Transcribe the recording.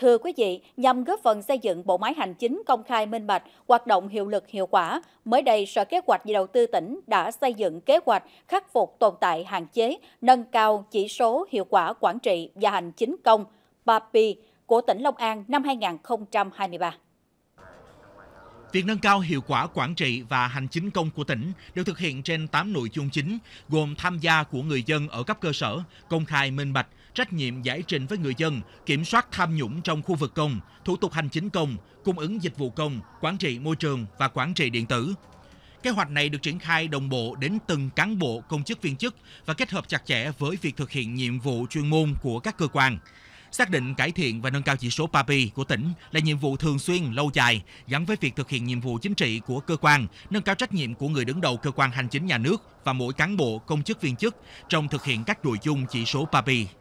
Thưa quý vị, nhằm góp phần xây dựng bộ máy hành chính công khai minh bạch, hoạt động hiệu lực hiệu quả, mới đây Sở Kế hoạch và Đầu tư tỉnh đã xây dựng kế hoạch khắc phục tồn tại hạn chế, nâng cao chỉ số hiệu quả quản trị và hành chính công PAPI của tỉnh Long An năm 2023. Việc nâng cao hiệu quả quản trị và hành chính công của tỉnh được thực hiện trên 8 nội dung chính, gồm tham gia của người dân ở cấp cơ sở, công khai minh bạch, trách nhiệm giải trình với người dân, kiểm soát tham nhũng trong khu vực công, thủ tục hành chính công, cung ứng dịch vụ công, quản trị môi trường và quản trị điện tử. Kế hoạch này được triển khai đồng bộ đến từng cán bộ, công chức viên chức và kết hợp chặt chẽ với việc thực hiện nhiệm vụ chuyên môn của các cơ quan. Xác định cải thiện và nâng cao chỉ số PAPI của tỉnh là nhiệm vụ thường xuyên, lâu dài, gắn với việc thực hiện nhiệm vụ chính trị của cơ quan, nâng cao trách nhiệm của người đứng đầu cơ quan hành chính nhà nước và mỗi cán bộ, công chức viên chức trong thực hiện các nội dung chỉ số PAPI.